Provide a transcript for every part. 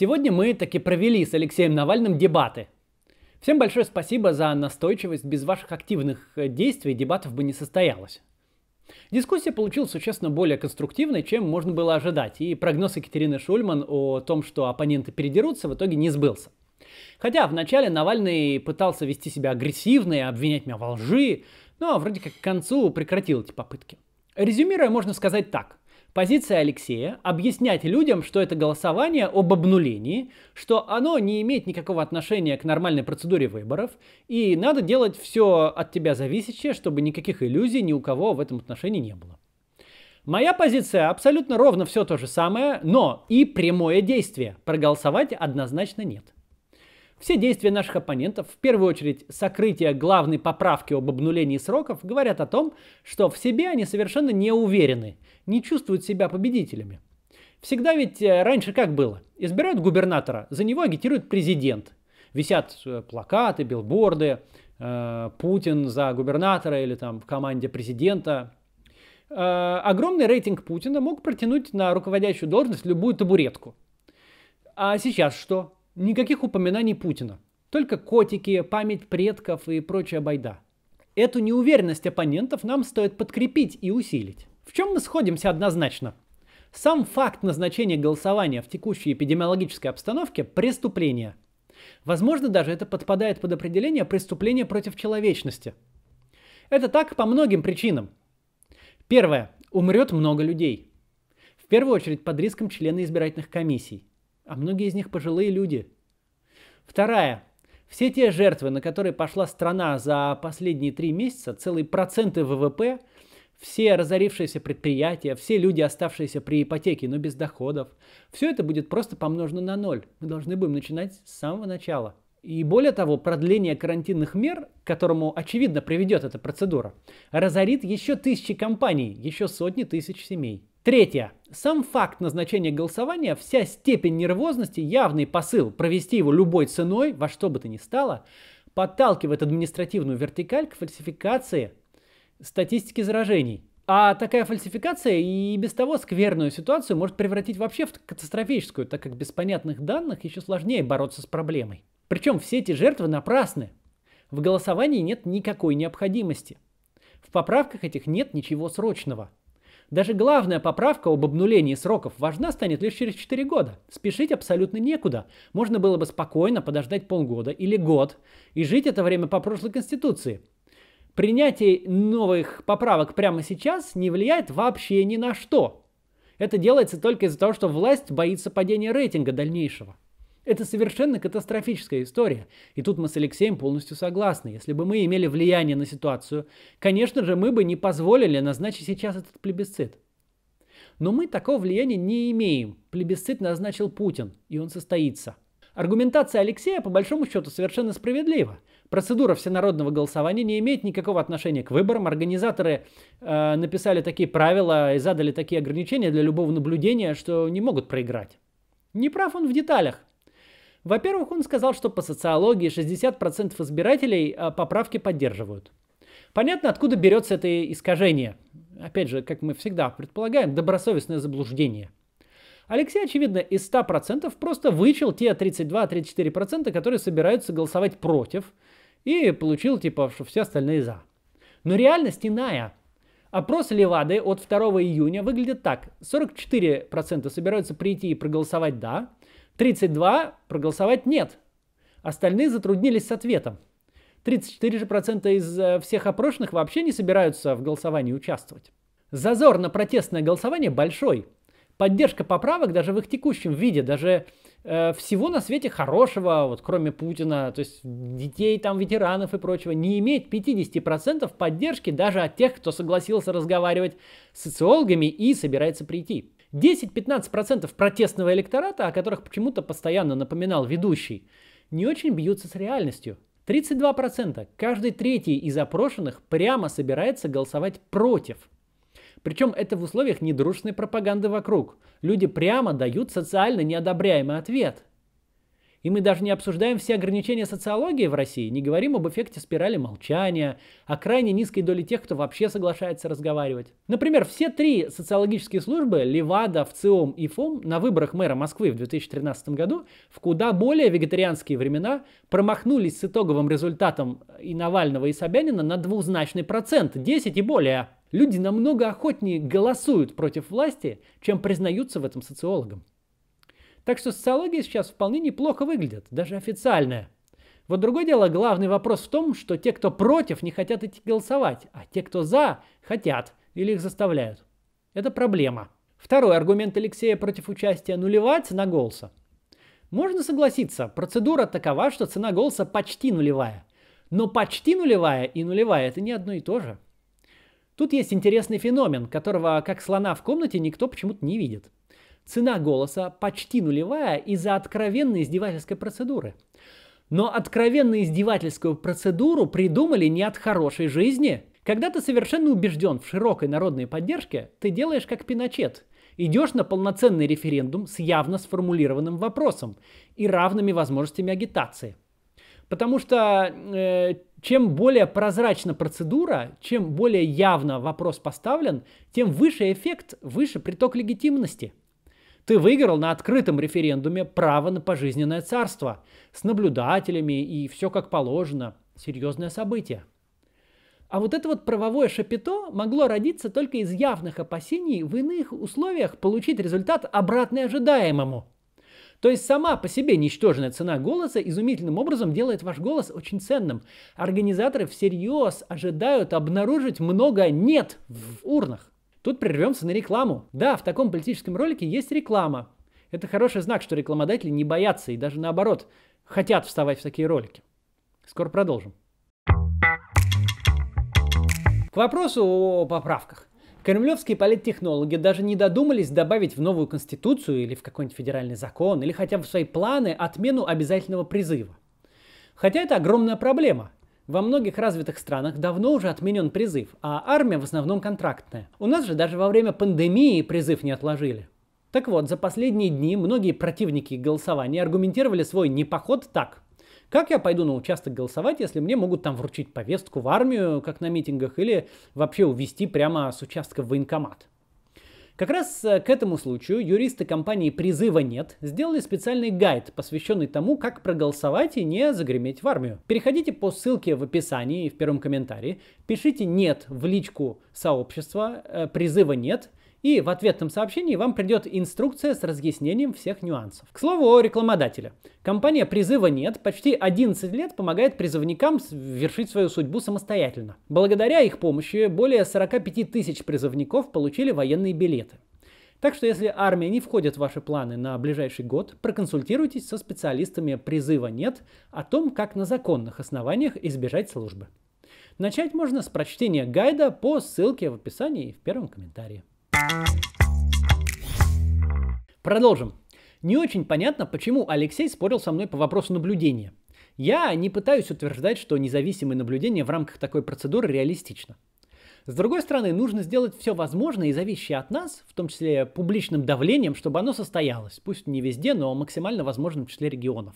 Сегодня мы таки провели с Алексеем Навальным дебаты. Всем большое спасибо за настойчивость. Без ваших активных э, действий дебатов бы не состоялось. Дискуссия получилась существенно более конструктивной, чем можно было ожидать, и прогноз Екатерины Шульман о том, что оппоненты передерутся, в итоге не сбылся. Хотя вначале Навальный пытался вести себя агрессивно и обвинять меня во лжи, но вроде как к концу прекратил эти попытки. Резюмируя, можно сказать так. Позиция Алексея – объяснять людям, что это голосование об обнулении, что оно не имеет никакого отношения к нормальной процедуре выборов, и надо делать все от тебя зависящее, чтобы никаких иллюзий ни у кого в этом отношении не было. Моя позиция абсолютно ровно все то же самое, но и прямое действие. Проголосовать однозначно нет. Все действия наших оппонентов, в первую очередь сокрытие главной поправки об обнулении сроков, говорят о том, что в себе они совершенно не уверены, не чувствуют себя победителями. Всегда ведь э, раньше как было? Избирают губернатора, за него агитирует президент. Висят э, плакаты, билборды, э, Путин за губернатора или там в команде президента. Э, огромный рейтинг Путина мог протянуть на руководящую должность любую табуретку. А сейчас что? Никаких упоминаний Путина. Только котики, память предков и прочая байда. Эту неуверенность оппонентов нам стоит подкрепить и усилить. В чем мы сходимся однозначно? Сам факт назначения голосования в текущей эпидемиологической обстановке – преступление. Возможно, даже это подпадает под определение преступления против человечности. Это так по многим причинам. Первое. Умрет много людей. В первую очередь под риском члена избирательных комиссий а многие из них пожилые люди. Вторая. Все те жертвы, на которые пошла страна за последние три месяца, целые проценты ВВП, все разорившиеся предприятия, все люди, оставшиеся при ипотеке, но без доходов, все это будет просто помножено на ноль. Мы должны будем начинать с самого начала. И более того, продление карантинных мер, к которому, очевидно, приведет эта процедура, разорит еще тысячи компаний, еще сотни тысяч семей. Третье. Сам факт назначения голосования, вся степень нервозности, явный посыл провести его любой ценой, во что бы то ни стало, подталкивает административную вертикаль к фальсификации статистики заражений. А такая фальсификация и без того скверную ситуацию может превратить вообще в катастрофическую, так как без понятных данных еще сложнее бороться с проблемой. Причем все эти жертвы напрасны. В голосовании нет никакой необходимости. В поправках этих нет ничего срочного – даже главная поправка об обнулении сроков важна станет лишь через 4 года. Спешить абсолютно некуда. Можно было бы спокойно подождать полгода или год и жить это время по прошлой конституции. Принятие новых поправок прямо сейчас не влияет вообще ни на что. Это делается только из-за того, что власть боится падения рейтинга дальнейшего. Это совершенно катастрофическая история. И тут мы с Алексеем полностью согласны. Если бы мы имели влияние на ситуацию, конечно же, мы бы не позволили назначить сейчас этот плебисцит. Но мы такого влияния не имеем. Плебисцит назначил Путин, и он состоится. Аргументация Алексея, по большому счету, совершенно справедлива. Процедура всенародного голосования не имеет никакого отношения к выборам. Организаторы э, написали такие правила и задали такие ограничения для любого наблюдения, что не могут проиграть. Не прав он в деталях. Во-первых, он сказал, что по социологии 60% избирателей а, поправки поддерживают. Понятно, откуда берется это искажение. Опять же, как мы всегда предполагаем, добросовестное заблуждение. Алексей, очевидно, из 100% просто вычел те 32-34%, которые собираются голосовать против, и получил, типа, что все остальные за. Но реальность иная. Опрос Левады от 2 июня выглядит так. 44% собираются прийти и проголосовать «да», 32 проголосовать нет. Остальные затруднились с ответом. 34 же процента из э, всех опрошенных вообще не собираются в голосовании участвовать. Зазор на протестное голосование большой. Поддержка поправок даже в их текущем виде, даже э, всего на свете хорошего, вот кроме Путина, то есть детей, там, ветеранов и прочего, не имеет 50% поддержки даже от тех, кто согласился разговаривать с социологами и собирается прийти. 10-15% протестного электората, о которых почему-то постоянно напоминал ведущий, не очень бьются с реальностью. 32%, каждый третий из опрошенных прямо собирается голосовать против. Причем это в условиях недружественной пропаганды вокруг. Люди прямо дают социально неодобряемый ответ – и мы даже не обсуждаем все ограничения социологии в России, не говорим об эффекте спирали молчания, о крайне низкой доле тех, кто вообще соглашается разговаривать. Например, все три социологические службы, Левада, ВЦИОМ и ФОМ, на выборах мэра Москвы в 2013 году в куда более вегетарианские времена промахнулись с итоговым результатом и Навального, и Собянина на двузначный процент, 10 и более. Люди намного охотнее голосуют против власти, чем признаются в этом социологам. Так что социология сейчас вполне неплохо выглядит, даже официальная. Вот другое дело, главный вопрос в том, что те, кто против, не хотят идти голосовать, а те, кто за, хотят или их заставляют. Это проблема. Второй аргумент Алексея против участия – нулевая цена голоса. Можно согласиться, процедура такова, что цена голоса почти нулевая. Но почти нулевая и нулевая – это не одно и то же. Тут есть интересный феномен, которого, как слона в комнате, никто почему-то не видит – Цена голоса почти нулевая из-за откровенной издевательской процедуры. Но откровенно издевательскую процедуру придумали не от хорошей жизни. Когда ты совершенно убежден в широкой народной поддержке, ты делаешь как Пиночет. Идешь на полноценный референдум с явно сформулированным вопросом и равными возможностями агитации. Потому что э, чем более прозрачна процедура, чем более явно вопрос поставлен, тем выше эффект, выше приток легитимности – ты выиграл на открытом референдуме право на пожизненное царство с наблюдателями и все как положено. Серьезное событие. А вот это вот правовое шапито могло родиться только из явных опасений в иных условиях получить результат обратный ожидаемому. То есть сама по себе ничтожная цена голоса изумительным образом делает ваш голос очень ценным. Организаторы всерьез ожидают обнаружить много «нет» в урнах. Тут прервемся на рекламу. Да, в таком политическом ролике есть реклама. Это хороший знак, что рекламодатели не боятся и даже наоборот хотят вставать в такие ролики. Скоро продолжим. К вопросу о поправках. Кремлевские политтехнологи даже не додумались добавить в новую конституцию или в какой-нибудь федеральный закон, или хотя бы в свои планы отмену обязательного призыва. Хотя это огромная проблема. Во многих развитых странах давно уже отменен призыв, а армия в основном контрактная. У нас же даже во время пандемии призыв не отложили. Так вот, за последние дни многие противники голосования аргументировали свой не поход так. Как я пойду на участок голосовать, если мне могут там вручить повестку в армию, как на митингах, или вообще увезти прямо с участка в военкомат? Как раз э, к этому случаю юристы компании «Призыва нет» сделали специальный гайд, посвященный тому, как проголосовать и не загреметь в армию. Переходите по ссылке в описании и в первом комментарии, пишите «нет» в личку сообщества, э, «Призыва нет», и в ответном сообщении вам придет инструкция с разъяснением всех нюансов. К слову о рекламодателе. Компания призыва нет, почти 11 лет помогает призывникам вершить свою судьбу самостоятельно. Благодаря их помощи более 45 тысяч призывников получили военные билеты. Так что если армия не входит в ваши планы на ближайший год, проконсультируйтесь со специалистами призыва «Нет» о том, как на законных основаниях избежать службы. Начать можно с прочтения гайда по ссылке в описании и в первом комментарии. Продолжим. Не очень понятно, почему Алексей спорил со мной по вопросу наблюдения. Я не пытаюсь утверждать, что независимое наблюдение в рамках такой процедуры реалистично. С другой стороны, нужно сделать все возможное и зависящее от нас, в том числе публичным давлением, чтобы оно состоялось, пусть не везде, но максимально возможном числе регионов.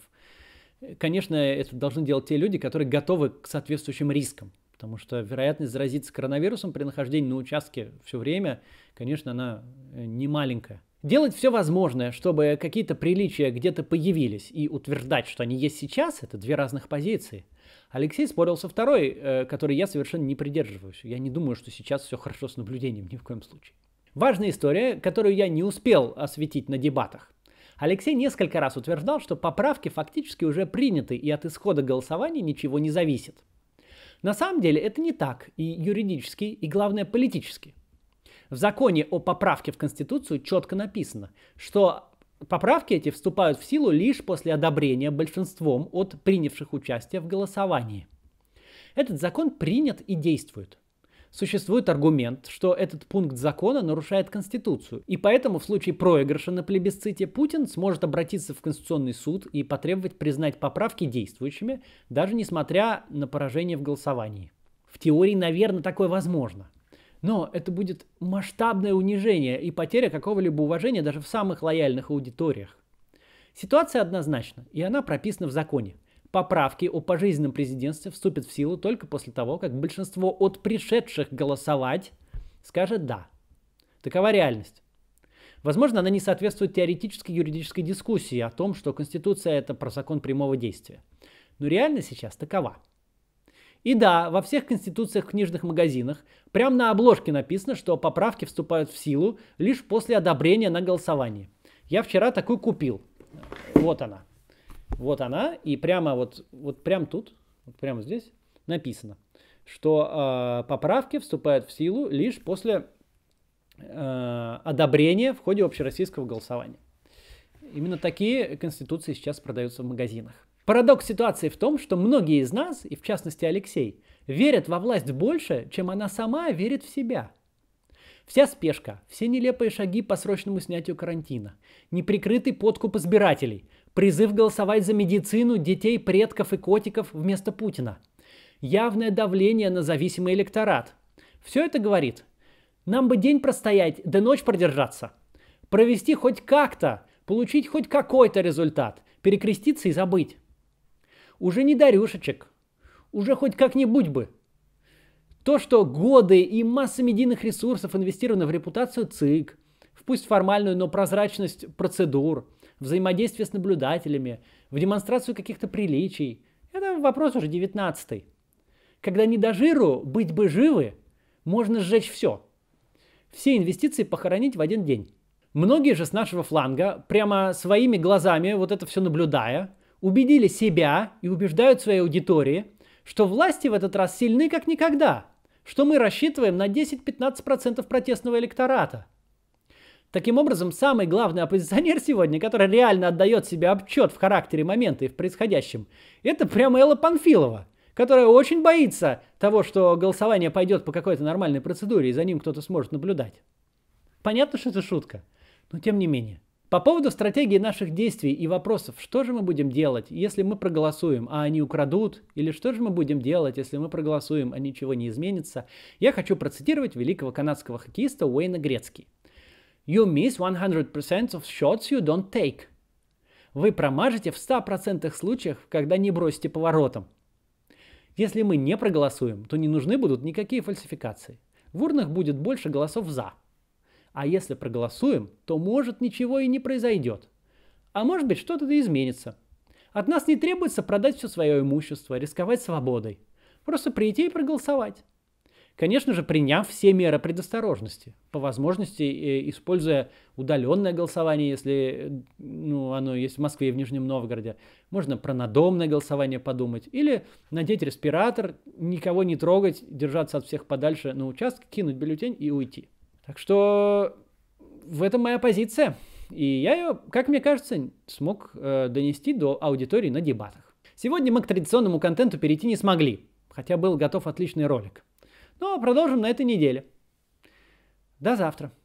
Конечно, это должны делать те люди, которые готовы к соответствующим рискам потому что вероятность заразиться коронавирусом при нахождении на участке все время, конечно, она э, не маленькая. Делать все возможное, чтобы какие-то приличия где-то появились и утверждать, что они есть сейчас, это две разных позиции. Алексей спорил со второй, э, который я совершенно не придерживаюсь. Я не думаю, что сейчас все хорошо с наблюдением ни в коем случае. Важная история, которую я не успел осветить на дебатах. Алексей несколько раз утверждал, что поправки фактически уже приняты и от исхода голосования ничего не зависит. На самом деле это не так и юридически, и главное политически. В законе о поправке в Конституцию четко написано, что поправки эти вступают в силу лишь после одобрения большинством от принявших участие в голосовании. Этот закон принят и действует существует аргумент, что этот пункт закона нарушает Конституцию, и поэтому в случае проигрыша на плебисците Путин сможет обратиться в Конституционный суд и потребовать признать поправки действующими, даже несмотря на поражение в голосовании. В теории, наверное, такое возможно. Но это будет масштабное унижение и потеря какого-либо уважения даже в самых лояльных аудиториях. Ситуация однозначна, и она прописана в законе. Поправки о пожизненном президентстве вступят в силу только после того, как большинство от пришедших голосовать скажет «да». Такова реальность. Возможно, она не соответствует теоретической юридической дискуссии о том, что Конституция – это про закон прямого действия. Но реальность сейчас такова. И да, во всех конституциях в книжных магазинах прямо на обложке написано, что поправки вступают в силу лишь после одобрения на голосовании. Я вчера такой купил. Вот она. Вот она, и прямо вот, вот прямо тут, вот прямо здесь написано, что э, поправки вступают в силу лишь после э, одобрения в ходе общероссийского голосования. Именно такие конституции сейчас продаются в магазинах. Парадокс ситуации в том, что многие из нас, и в частности Алексей, верят во власть больше, чем она сама верит в себя. Вся спешка, все нелепые шаги по срочному снятию карантина, неприкрытый подкуп избирателей, Призыв голосовать за медицину детей, предков и котиков вместо Путина. Явное давление на зависимый электорат. Все это говорит. Нам бы день простоять, да ночь продержаться. Провести хоть как-то, получить хоть какой-то результат, перекреститься и забыть. Уже не дарюшечек, уже хоть как-нибудь бы. То, что годы и масса медийных ресурсов инвестированы в репутацию ЦИК, пусть формальную, но прозрачность процедур, взаимодействие с наблюдателями, в демонстрацию каких-то приличий. Это вопрос уже 19 -й. Когда не до жиру быть бы живы, можно сжечь все. Все инвестиции похоронить в один день. Многие же с нашего фланга, прямо своими глазами, вот это все наблюдая, убедили себя и убеждают свои аудитории, что власти в этот раз сильны как никогда, что мы рассчитываем на 10-15% протестного электората – Таким образом, самый главный оппозиционер сегодня, который реально отдает себе обчет в характере момента и в происходящем, это прямо Элла Панфилова, которая очень боится того, что голосование пойдет по какой-то нормальной процедуре, и за ним кто-то сможет наблюдать. Понятно, что это шутка, но тем не менее. По поводу стратегии наших действий и вопросов, что же мы будем делать, если мы проголосуем, а они украдут, или что же мы будем делать, если мы проголосуем, а ничего не изменится, я хочу процитировать великого канадского хоккеиста Уэйна Грецки. You miss 100% of shots you don't take. Вы промажете в 100% случаев, когда не бросите поворотом. Если мы не проголосуем, то не нужны будут никакие фальсификации. В урнах будет больше голосов «за». А если проголосуем, то может ничего и не произойдет. А может быть что-то и изменится. От нас не требуется продать все свое имущество, рисковать свободой. Просто прийти и проголосовать. Конечно же, приняв все меры предосторожности, по возможности э, используя удаленное голосование, если э, ну, оно есть в Москве и в Нижнем Новгороде, можно про надомное голосование подумать, или надеть респиратор, никого не трогать, держаться от всех подальше на участке, кинуть бюллетень и уйти. Так что в этом моя позиция. И я ее, как мне кажется, смог э, донести до аудитории на дебатах. Сегодня мы к традиционному контенту перейти не смогли, хотя был готов отличный ролик. Ну а продолжим на этой неделе. До завтра.